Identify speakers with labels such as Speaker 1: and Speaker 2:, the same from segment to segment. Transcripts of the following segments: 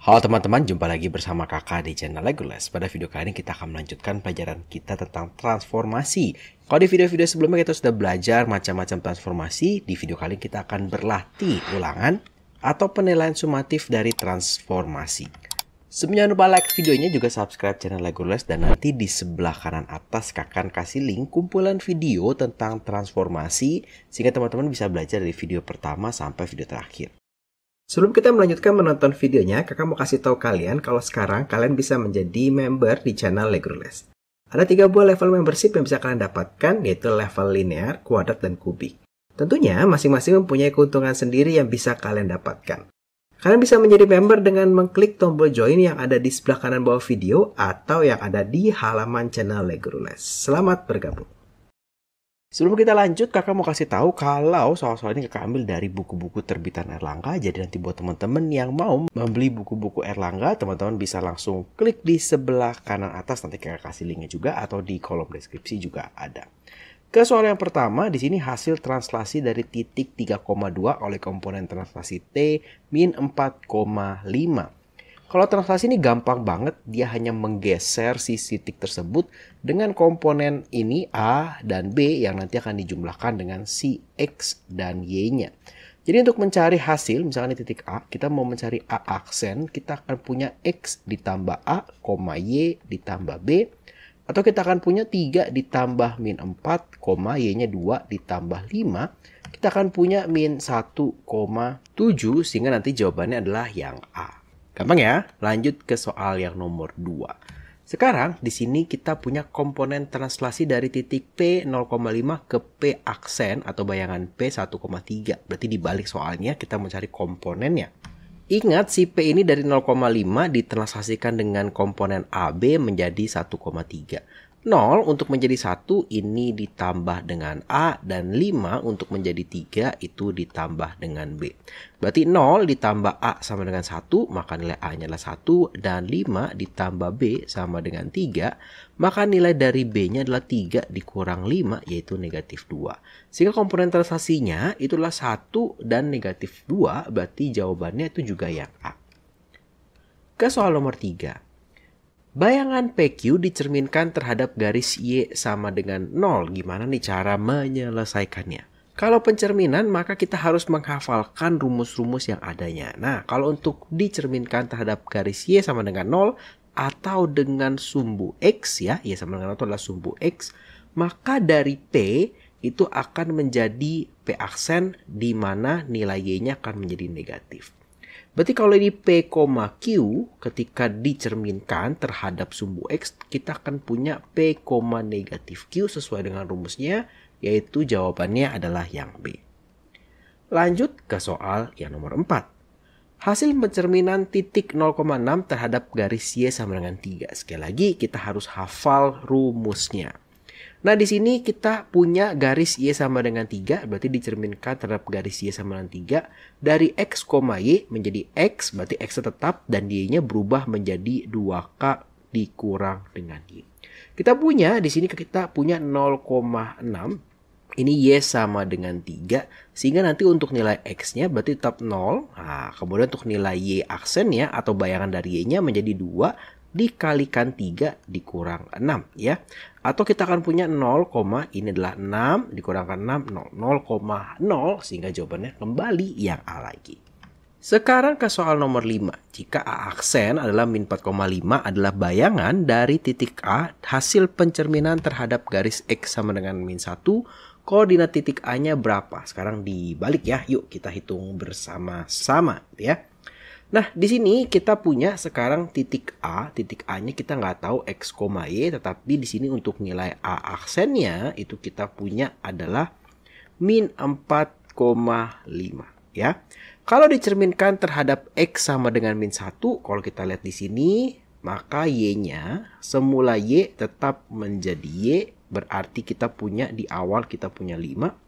Speaker 1: Halo teman-teman, jumpa lagi bersama kakak di channel Legolas. Pada video kali ini kita akan melanjutkan pelajaran kita tentang transformasi. Kalau di video-video sebelumnya kita sudah belajar macam-macam transformasi, di video kali ini kita akan berlatih ulangan atau penilaian sumatif dari transformasi. Sebelumnya lupa like videonya juga subscribe channel Legolas dan nanti di sebelah kanan atas kakak akan kasih link kumpulan video tentang transformasi sehingga teman-teman bisa belajar dari video pertama sampai video terakhir. Sebelum kita melanjutkan menonton videonya, kakak mau kasih tahu kalian kalau sekarang kalian bisa menjadi member di channel Legrules. Ada tiga buah level membership yang bisa kalian dapatkan, yaitu level linear, kuadrat, dan kubik. Tentunya, masing-masing mempunyai keuntungan sendiri yang bisa kalian dapatkan. Kalian bisa menjadi member dengan mengklik tombol join yang ada di sebelah kanan bawah video atau yang ada di halaman channel Legrules. Selamat bergabung! Sebelum kita lanjut, kakak mau kasih tahu kalau soal-soal ini kakak ambil dari buku-buku terbitan Erlangga. Jadi nanti buat teman-teman yang mau membeli buku-buku Erlangga, teman-teman bisa langsung klik di sebelah kanan atas. Nanti kakak kasih linknya juga atau di kolom deskripsi juga ada. Ke soal yang pertama, di sini hasil translasi dari titik 3,2 oleh komponen translasi T min 4,5. Kalau translasi ini gampang banget, dia hanya menggeser sisi titik tersebut dengan komponen ini A dan B yang nanti akan dijumlahkan dengan si X dan Y-nya. Jadi untuk mencari hasil, misalkan di titik A, kita mau mencari A aksen, kita akan punya X ditambah A, Y ditambah B, atau kita akan punya 3 ditambah min 4, Y-nya 2 ditambah 5, kita akan punya min 1,7 sehingga nanti jawabannya adalah yang A. Gampang ya? Lanjut ke soal yang nomor 2. Sekarang di sini kita punya komponen translasi dari titik P 0,5 ke P aksen atau bayangan P 1,3. Berarti di balik soalnya kita mencari komponennya. Ingat si P ini dari 0,5 ditranslasikan dengan komponen AB menjadi 1,3. 0 untuk menjadi 1 ini ditambah dengan A dan 5 untuk menjadi 3 itu ditambah dengan B. Berarti 0 ditambah A sama dengan 1 maka nilai A-nya adalah 1 dan 5 ditambah B sama dengan 3 maka nilai dari B-nya adalah 3 dikurang 5 yaitu negatif 2. Sehingga komponen transaksinya itulah 1 dan negatif 2 berarti jawabannya itu juga yang A. Ke soal nomor 3. Bayangan PQ dicerminkan terhadap garis Y sama dengan 0. Gimana nih cara menyelesaikannya? Kalau pencerminan maka kita harus menghafalkan rumus-rumus yang adanya. Nah, kalau untuk dicerminkan terhadap garis Y sama dengan 0 atau dengan sumbu X ya, Y sama dengan 0 itu adalah sumbu X, maka dari P itu akan menjadi P aksen di mana nilai Y-nya akan menjadi negatif. Berarti kalau ini P, Q ketika dicerminkan terhadap sumbu X, kita akan punya P, negatif Q sesuai dengan rumusnya, yaitu jawabannya adalah yang B. Lanjut ke soal yang nomor 4. Hasil pencerminan titik 0,6 terhadap garis Y sama dengan 3. Sekali lagi kita harus hafal rumusnya. Nah, di sini kita punya garis Y sama dengan 3, berarti dicerminkan terhadap garis Y sama dengan 3. Dari X, Y menjadi X, berarti X tetap, dan Y-nya berubah menjadi 2K dikurang dengan Y. Kita punya, di sini kita punya 0,6. Ini Y sama dengan 3, sehingga nanti untuk nilai X-nya berarti tetap 0. Nah, kemudian untuk nilai Y aksennya atau bayangan dari Y-nya menjadi 2, dikalikan 3 dikurang 6 ya. Atau kita akan punya 0, ini adalah 6 dikurangkan 6, 0, 0,0 sehingga jawabannya kembali yang A lagi. Sekarang ke soal nomor 5. Jika A aksen adalah min 4,5 adalah bayangan dari titik A hasil pencerminan terhadap garis X sama dengan min 1, koordinat titik A-nya berapa? Sekarang dibalik ya, yuk kita hitung bersama-sama ya. Nah, di sini kita punya sekarang titik A, titik A-nya kita nggak tahu X, Y, tetapi di sini untuk nilai A aksennya itu kita punya adalah min 4,5 ya. Kalau dicerminkan terhadap X sama dengan min 1, kalau kita lihat di sini, maka Y-nya semula Y tetap menjadi Y, berarti kita punya di awal kita punya 5,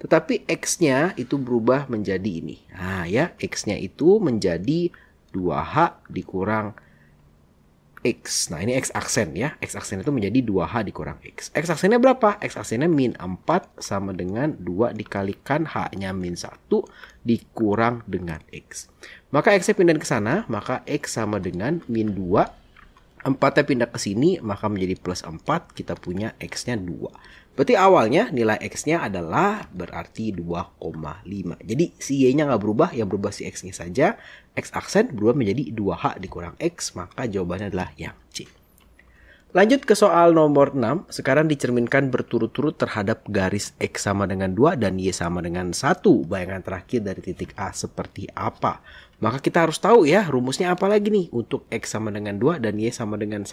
Speaker 1: tetapi X-nya itu berubah menjadi ini. Nah ya, X-nya itu menjadi 2H dikurang X. Nah ini X aksen ya. X aksen itu menjadi 2H dikurang X. X aksennya berapa? X aksennya min 4 sama dengan 2 dikalikan H-nya min 1 dikurang dengan X. Maka X-nya pindah ke sana, maka X sama dengan min 2 4-nya pindah ke sini, maka menjadi plus 4, kita punya X-nya 2. Berarti awalnya nilai X-nya adalah berarti 2,5. Jadi si Y-nya nggak berubah, yang berubah si X-nya saja. X aksen berubah menjadi 2H dikurang X, maka jawabannya adalah yang C. Lanjut ke soal nomor 6. Sekarang dicerminkan berturut-turut terhadap garis X sama dengan 2 dan Y sama dengan 1. Bayangan terakhir dari titik A seperti apa? Maka kita harus tahu ya rumusnya apa lagi nih untuk X sama dengan 2 dan Y sama dengan 1.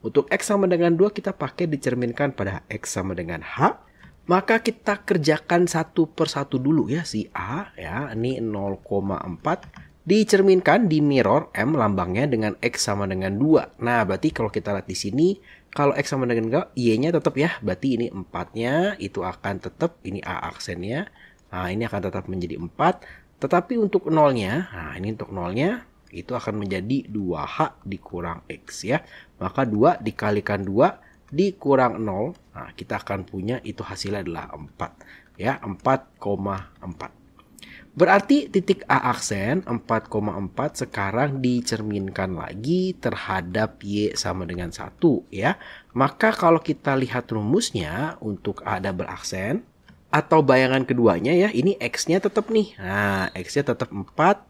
Speaker 1: Untuk X sama dengan 2 kita pakai dicerminkan pada X sama dengan H. Maka kita kerjakan satu per satu dulu ya si A ya. Ini 0,4 dicerminkan di mirror M lambangnya dengan X sama dengan 2. Nah, berarti kalau kita lihat di sini, kalau X sama dengan 2, Y-nya tetap ya. Berarti ini 4-nya itu akan tetap, ini A aksennya. Nah, ini akan tetap menjadi 4. Tetapi untuk nolnya, nah ini untuk nolnya, itu akan menjadi 2H dikurang X ya. Maka 2 dikalikan 2 dikurang 0. Nah, kita akan punya itu hasilnya adalah 4. Ya, 4,4. Berarti titik A aksen 4,4 sekarang dicerminkan lagi terhadap Y sama dengan 1 ya. Maka kalau kita lihat rumusnya untuk A double aksen atau bayangan keduanya ya, ini X-nya tetap nih. Nah, X-nya tetap 4,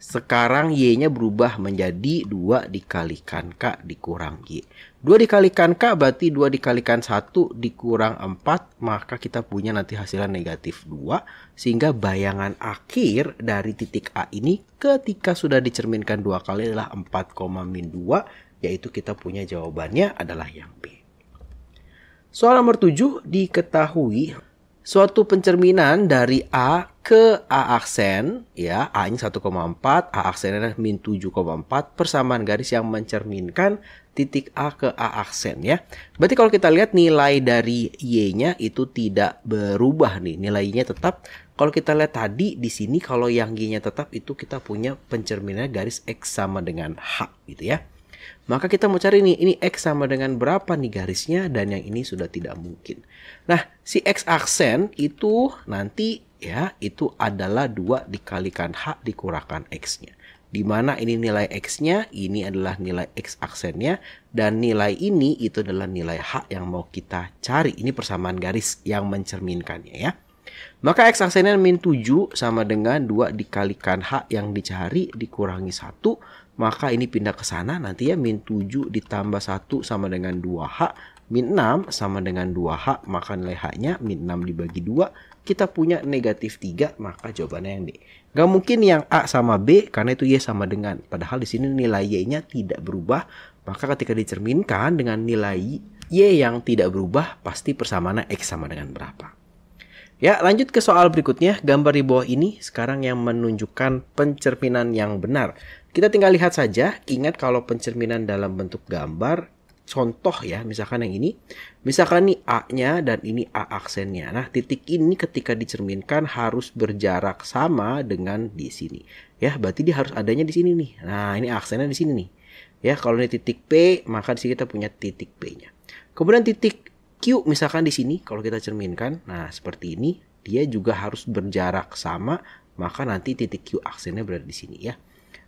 Speaker 1: sekarang Y-nya berubah menjadi 2 dikalikan K dikurang Y. 2 dikalikan K berarti 2 dikalikan 1 dikurang 4. Maka kita punya nanti hasilnya negatif 2. Sehingga bayangan akhir dari titik A ini ketika sudah dicerminkan dua kali adalah 4, min 2. Yaitu kita punya jawabannya adalah yang B. Soal nomor 7 diketahui suatu pencerminan dari A ke A aksen, ya, A-nya 1,4, A aksen aksennya min 7,4, persamaan garis yang mencerminkan titik A ke A aksen, ya. Berarti kalau kita lihat nilai dari Y-nya itu tidak berubah nih, nilainya tetap. Kalau kita lihat tadi di sini, kalau yang Y-nya tetap itu kita punya pencerminan garis X sama dengan H, gitu ya. Maka kita mau cari nih, ini X sama dengan berapa nih garisnya, dan yang ini sudah tidak mungkin. Nah, si X aksen itu nanti ya, itu adalah dua dikalikan H dikurangkan X-nya. Di ini nilai X-nya, ini adalah nilai X aksennya, dan nilai ini itu adalah nilai H yang mau kita cari. Ini persamaan garis yang mencerminkannya ya. Maka X aksennya min 7 sama dengan 2 dikalikan H yang dicari dikurangi 1 maka ini pindah ke sana nanti ya min 7 ditambah 1 sama dengan 2H min 6 sama dengan 2H maka nilai H-nya min 6 dibagi 2 kita punya negatif 3 maka jawabannya yang D. Gak mungkin yang A sama B karena itu Y sama dengan padahal di sini nilai Y-nya tidak berubah maka ketika dicerminkan dengan nilai Y yang tidak berubah pasti persamaannya X sama dengan berapa. Ya, lanjut ke soal berikutnya. Gambar di bawah ini sekarang yang menunjukkan pencerminan yang benar. Kita tinggal lihat saja. Ingat kalau pencerminan dalam bentuk gambar, contoh ya, misalkan yang ini. Misalkan ini A-nya dan ini A aksennya. Nah, titik ini ketika dicerminkan harus berjarak sama dengan di sini. Ya, berarti dia harus adanya di sini nih. Nah, ini aksennya di sini nih. Ya, kalau ini titik P, maka di sini kita punya titik P-nya. Kemudian titik Q misalkan di sini kalau kita cerminkan, nah seperti ini dia juga harus berjarak sama, maka nanti titik Q aksennya berada di sini ya.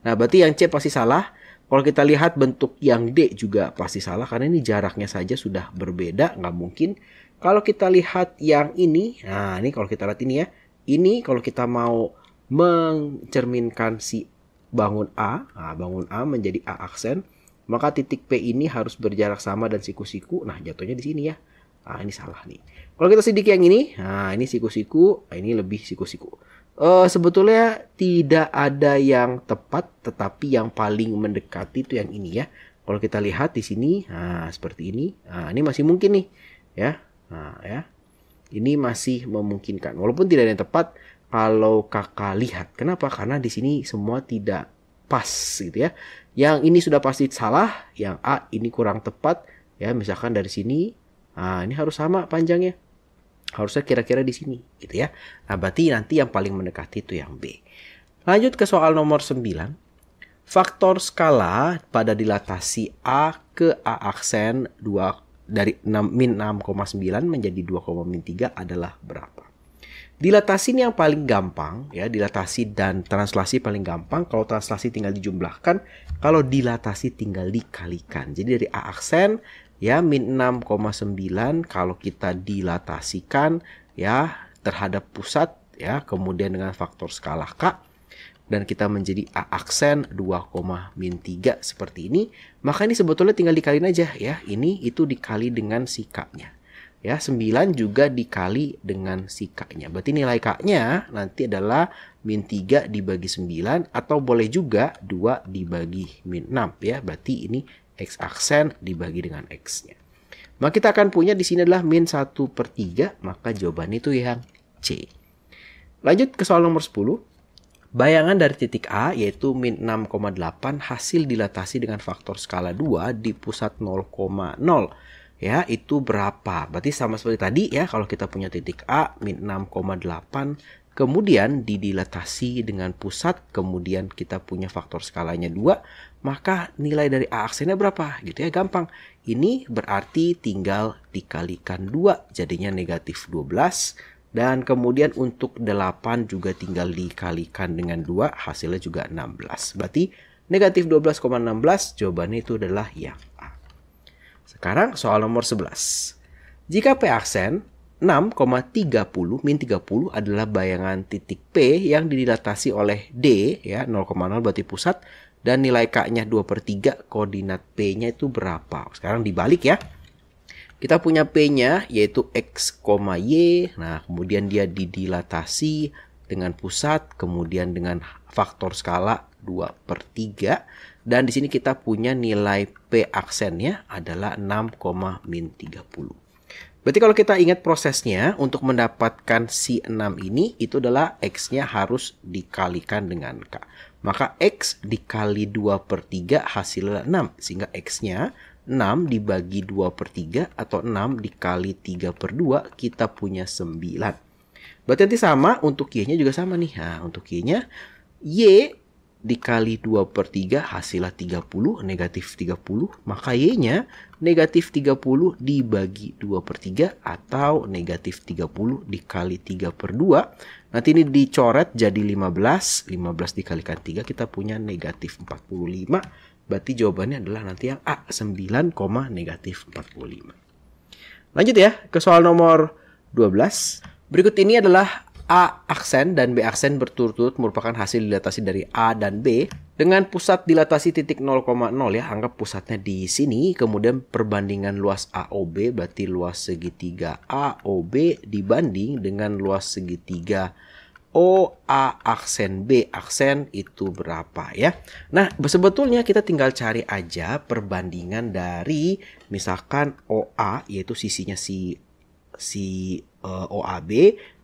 Speaker 1: Nah, berarti yang C pasti salah. Kalau kita lihat bentuk yang D juga pasti salah karena ini jaraknya saja sudah berbeda, nggak mungkin. Kalau kita lihat yang ini, nah ini kalau kita lihat ini ya, ini kalau kita mau mencerminkan si bangun A, nah bangun A menjadi A aksen, maka titik P ini harus berjarak sama dan siku-siku, nah jatuhnya di sini ya. Ah, ini salah nih. Kalau kita sidik yang ini, nah ini siku-siku, nah, ini lebih siku-siku. Uh, sebetulnya tidak ada yang tepat, tetapi yang paling mendekati itu yang ini ya. Kalau kita lihat di sini, nah seperti ini, nah ini masih mungkin nih, ya, nah ya, ini masih memungkinkan. Walaupun tidak ada yang tepat, kalau kakak lihat, kenapa? Karena di sini semua tidak pas gitu ya. Yang ini sudah pasti salah, yang A ini kurang tepat, ya misalkan dari sini Nah, ini harus sama panjangnya. Harusnya kira-kira di sini, gitu ya. Nah, berarti nanti yang paling mendekati itu yang B. Lanjut ke soal nomor 9. Faktor skala pada dilatasi A ke A aksen 2 dari 6, min 6,9 menjadi 2,3 adalah berapa? Dilatasi ini yang paling gampang ya, dilatasi dan translasi paling gampang. Kalau translasi tinggal dijumlahkan, kalau dilatasi tinggal dikalikan. Jadi dari A aksen ya min 6,9 kalau kita dilatasikan ya terhadap pusat ya kemudian dengan faktor skala K dan kita menjadi A aksen 2, min 3 seperti ini maka ini sebetulnya tinggal dikali aja ya ini itu dikali dengan si ya 9 juga dikali dengan si berarti nilai K-nya nanti adalah min 3 dibagi 9 atau boleh juga 2 dibagi min 6 ya berarti ini X aksen dibagi dengan X-nya. Maka kita akan punya di sini adalah min 1 per 3, maka jawaban itu yang C. Lanjut ke soal nomor 10. Bayangan dari titik A yaitu min 6,8 hasil dilatasi dengan faktor skala 2 di pusat 0,0 ya itu berapa? Berarti sama seperti tadi ya kalau kita punya titik A min 6,8 kemudian didilatasi dengan pusat, kemudian kita punya faktor skalanya dua, maka nilai dari A aksennya berapa? Gitu ya, gampang. Ini berarti tinggal dikalikan dua, jadinya negatif 12. Dan kemudian untuk 8 juga tinggal dikalikan dengan dua, hasilnya juga 16. Berarti negatif 12,16, jawabannya itu adalah yang A. Sekarang soal nomor 11. Jika P aksen, 6,30 min 30 adalah bayangan titik P yang didilatasi oleh D ya 0,0 berarti pusat dan nilai K-nya 2 per 3 koordinat P-nya itu berapa sekarang dibalik ya kita punya P-nya yaitu X, Y nah kemudian dia didilatasi dengan pusat kemudian dengan faktor skala 2 per 3 dan di sini kita punya nilai P aksennya adalah 6, min 30 Berarti kalau kita ingat prosesnya untuk mendapatkan si 6 ini itu adalah X-nya harus dikalikan dengan K. Maka X dikali 2 per 3 hasilnya 6. Sehingga X-nya 6 dibagi 2 per 3 atau 6 dikali 3 per 2 kita punya 9. Berarti nanti sama untuk Y-nya juga sama nih. Nah, untuk Y-nya Y dikali 2 per 3 hasilnya 30, negatif 30, maka Y-nya negatif 30 dibagi 2 per 3 atau negatif 30 dikali 3 per 2. Nanti ini dicoret jadi 15, 15 dikalikan 3 kita punya negatif 45. Berarti jawabannya adalah nanti yang A 9, negatif 45. Lanjut ya ke soal nomor 12. Berikut ini adalah A aksen dan B aksen berturut-turut merupakan hasil dilatasi dari A dan B dengan pusat dilatasi titik 0,0 ya anggap pusatnya di sini kemudian perbandingan luas AOB berarti luas segitiga AOB dibanding dengan luas segitiga O A aksen B aksen itu berapa ya. Nah, sebetulnya kita tinggal cari aja perbandingan dari misalkan OA yaitu sisinya si si eh, OAB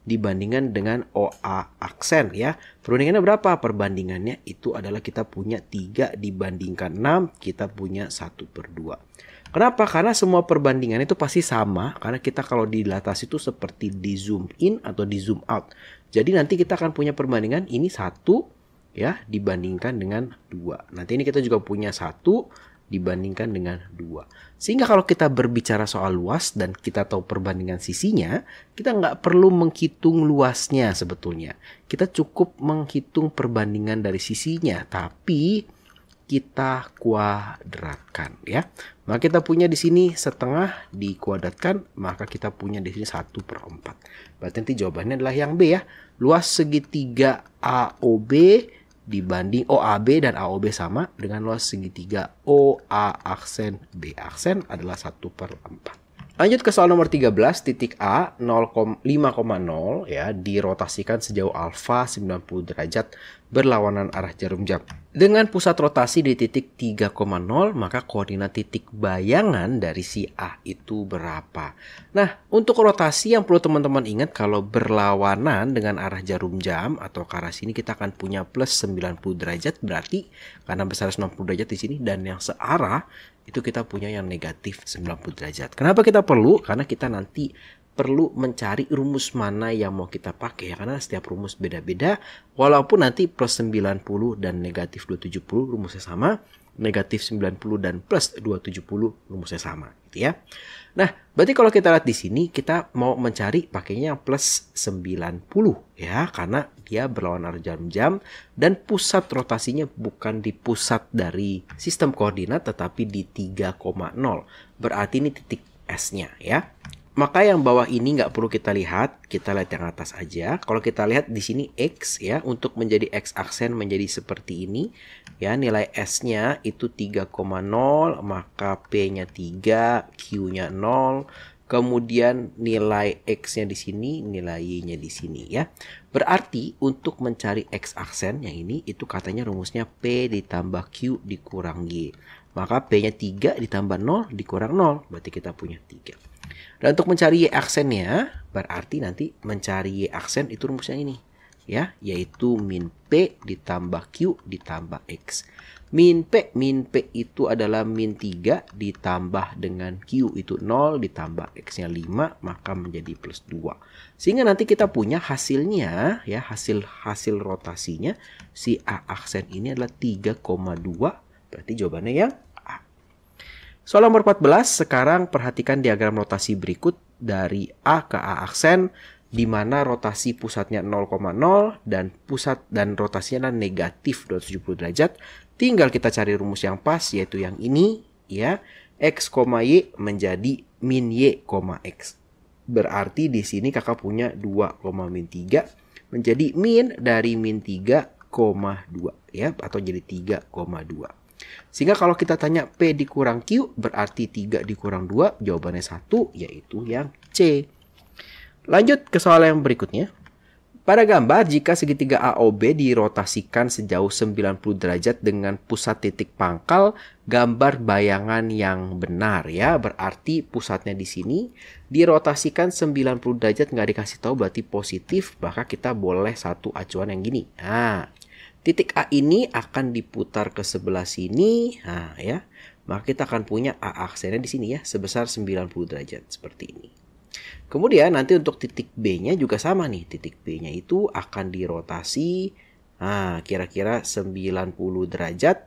Speaker 1: dibandingkan dengan OA aksen ya. Perbandingannya berapa? Perbandingannya itu adalah kita punya 3 dibandingkan 6, kita punya 1 per 2. Kenapa? Karena semua perbandingan itu pasti sama. Karena kita kalau di dilatasi itu seperti di zoom in atau di zoom out. Jadi nanti kita akan punya perbandingan ini 1 ya dibandingkan dengan 2. Nanti ini kita juga punya 1 dibandingkan dengan 2. Sehingga kalau kita berbicara soal luas dan kita tahu perbandingan sisinya, kita nggak perlu menghitung luasnya sebetulnya. Kita cukup menghitung perbandingan dari sisinya, tapi kita kuadratkan ya. Maka kita punya di sini setengah dikuadratkan, maka kita punya di sini 1 per 4. Berarti nanti jawabannya adalah yang B ya. Luas segitiga AOB dibanding OAB dan AOB sama dengan luas segitiga OA aksen B aksen adalah 1 per 4. Lanjut ke soal nomor 13, titik A 5,0 ya dirotasikan sejauh alfa 90 derajat berlawanan arah jarum jam. Dengan pusat rotasi di titik 3,0 maka koordinat titik bayangan dari si A itu berapa. Nah untuk rotasi yang perlu teman-teman ingat kalau berlawanan dengan arah jarum jam atau ke arah sini kita akan punya plus 90 derajat berarti karena besar 90 derajat di sini dan yang searah itu kita punya yang negatif 90 derajat. Kenapa kita perlu? Karena kita nanti perlu mencari rumus mana yang mau kita pakai ya, karena setiap rumus beda-beda walaupun nanti plus 90 dan negatif 270 rumusnya sama negatif 90 dan plus 270 rumusnya sama gitu ya nah berarti kalau kita lihat di sini kita mau mencari pakainya yang plus 90 ya karena dia berlawanan jam-jam dan pusat rotasinya bukan di pusat dari sistem koordinat tetapi di 3,0. Berarti ini titik S-nya ya. Maka yang bawah ini nggak perlu kita lihat, kita lihat yang atas aja. Kalau kita lihat di sini X ya, untuk menjadi X aksen menjadi seperti ini. Ya, nilai S-nya itu 3,0, maka P-nya 3, Q-nya 0, kemudian nilai x-nya di sini, nilai y-nya di sini ya. Berarti untuk mencari x aksen yang ini itu katanya rumusnya p ditambah q dikurang y. Maka p-nya 3 ditambah 0 dikurang 0, berarti kita punya 3. Dan untuk mencari y aksennya, berarti nanti mencari y aksen itu rumusnya ini ya, yaitu min p ditambah q ditambah x. Min P, min P itu adalah min 3 ditambah dengan Q itu 0 ditambah X-nya 5 maka menjadi plus 2. Sehingga nanti kita punya hasilnya ya hasil hasil rotasinya si A aksen ini adalah 3,2 berarti jawabannya yang A. Soal nomor 14 sekarang perhatikan diagram rotasi berikut dari A ke A aksen di mana rotasi pusatnya 0,0 dan pusat dan rotasinya adalah negatif 270 derajat Tinggal kita cari rumus yang pas yaitu yang ini ya. X, Y menjadi min Y, X. Berarti di sini kakak punya 2, min 3 menjadi min dari min 3, 2 ya atau jadi 3,2. Sehingga kalau kita tanya P dikurang Q berarti 3 dikurang 2 jawabannya 1 yaitu yang C. Lanjut ke soal yang berikutnya. Pada gambar, jika segitiga AOB dirotasikan sejauh 90 derajat dengan pusat titik pangkal, gambar bayangan yang benar ya, berarti pusatnya di sini dirotasikan 90 derajat nggak dikasih tahu berarti positif, maka kita boleh satu acuan yang gini. Nah, titik A ini akan diputar ke sebelah sini, nah ya, maka kita akan punya A aksennya di sini ya, sebesar 90 derajat seperti ini. Kemudian nanti untuk titik B-nya juga sama nih. Titik B-nya itu akan dirotasi nah, kira-kira 90 derajat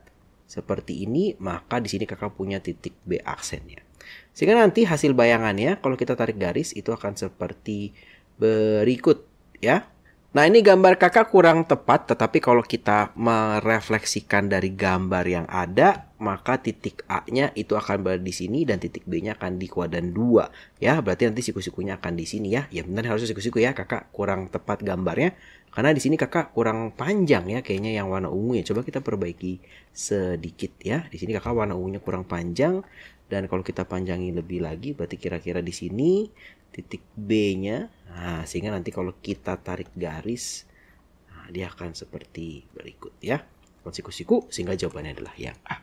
Speaker 1: seperti ini, maka di sini kakak punya titik B aksennya. Sehingga nanti hasil bayangannya kalau kita tarik garis itu akan seperti berikut ya. Nah ini gambar kakak kurang tepat tetapi kalau kita merefleksikan dari gambar yang ada maka titik A-nya itu akan berada di sini dan titik B-nya akan di kuadran 2 ya berarti nanti siku-sikunya akan di sini ya ya benar harusnya siku-siku ya kakak kurang tepat gambarnya karena di sini kakak kurang panjang ya kayaknya yang warna ungu ya coba kita perbaiki sedikit ya di sini kakak warna ungunya kurang panjang dan kalau kita panjangi lebih lagi berarti kira-kira di sini titik B-nya nah, sehingga nanti kalau kita tarik garis nah, dia akan seperti berikut ya konsiku-siku sehingga jawabannya adalah yang A.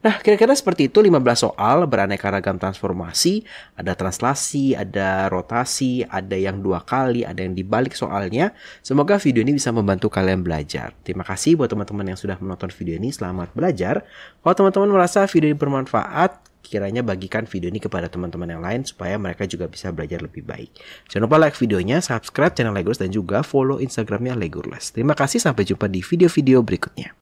Speaker 1: Nah, kira-kira seperti itu 15 soal beraneka ragam transformasi, ada translasi, ada rotasi, ada yang dua kali, ada yang dibalik soalnya. Semoga video ini bisa membantu kalian belajar. Terima kasih buat teman-teman yang sudah menonton video ini, selamat belajar. Kalau teman-teman merasa video ini bermanfaat, kiranya bagikan video ini kepada teman-teman yang lain supaya mereka juga bisa belajar lebih baik. Jangan lupa like videonya, subscribe channel Legurus dan juga follow Instagramnya Legurless. Terima kasih sampai jumpa di video-video berikutnya.